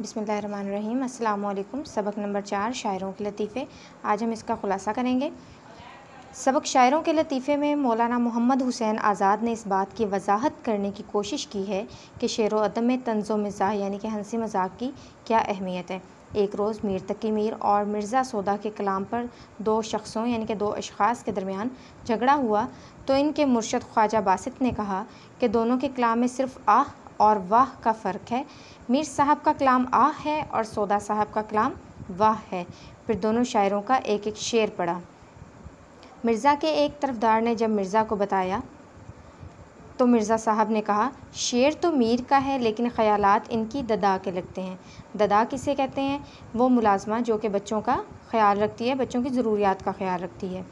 बिसमीम अल्लाम सबक नंबर चार शायरों के लतीफ़े आज हम इसका ख़ुलासा करेंगे सबक शायरों के लतीफ़े में मौलाना मोहम्मद हुसैन आज़ाद ने इस बात की वजाहत करने की कोशिश की है कि शेर वदम में मजा मज़ाह यानी कि हंसी मजाक की क्या अहमियत है एक रोज़ मीर तकी मीर और मिर्ज़ा सौदा के कलाम पर दो शख्सों यानी कि दो अशास के दरमियान झगड़ा हुआ तो इनके मुर्शद ख्वाजा बासित ने कहा कि दोनों के कलाम में सिर्फ आह और वाह का फ़र्क है मीर साहब का कलाम आह है और सौदा साहब का कलाम वाह है फिर दोनों शायरों का एक एक शेर पढ़ा मिर्ज़ा के एक तरफदार ने जब मिर्ज़ा को बताया तो मिर्ज़ा साहब ने कहा शेर तो मीर का है लेकिन ख़यालात इनकी ददा के लगते हैं ददा किसे कहते हैं वो मुलाजमा जो कि बच्चों का ख्याल रखती है बच्चों की ज़रूरियात का ख्याल रखती है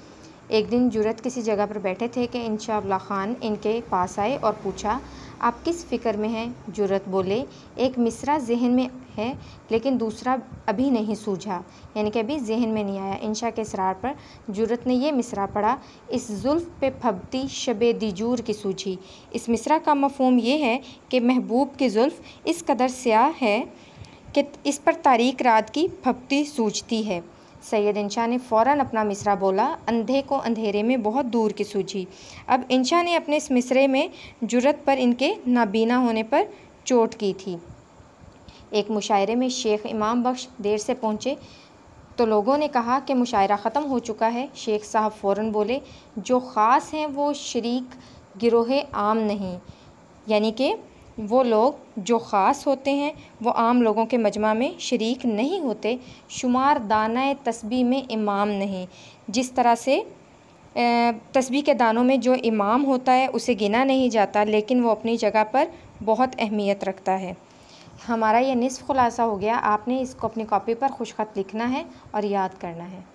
एक दिन जुरत किसी जगह पर बैठे थे कि इंशाअल्लाह ख़ान इनके पास आए और पूछा आप किस फ़िक्र में हैं जुरत बोले एक मिसरा जहन में है लेकिन दूसरा अभी नहीं सूझा यानी कि अभी जहन में नहीं आया इंशा के इसरार पर जुरत ने यह मिसरा पढ़ा इस जुल्फ़ पे फबती शब दिजूर की सूझी इस मिसरा का मफहम यह है कि महबूब की जुल्फ़ इस कदर स्याह है कि इस पर तारीख रात की फपती सूझती है सैयद इंशा ने फ़ौरन अपना मिसरा बोला अंधे को अंधेरे में बहुत दूर की सूझी अब इंशा ने अपने इस मिसरे में जुरत पर इनके नाबीना होने पर चोट की थी एक मुशायरे में शेख इमाम बख्श देर से पहुँचे तो लोगों ने कहा कि मुशायरा ख़त्म हो चुका है शेख साहब फ़ौर बोले जो ख़ास हैं वो शरीक गिरोह आम नहीं यानी कि वो लोग जो ख़ास होते हैं वो आम लोगों के मजमा में शरीक नहीं होते शुमार दाना तस्बी में इमाम नहीं जिस तरह से तस्बी के दानों में जो इमाम होता है उसे गिना नहीं जाता लेकिन वो अपनी जगह पर बहुत अहमियत रखता है हमारा ये निसफ़ ख़ुलासा हो गया आपने इसको अपनी कॉपी पर खुशखत लिखना है और याद करना है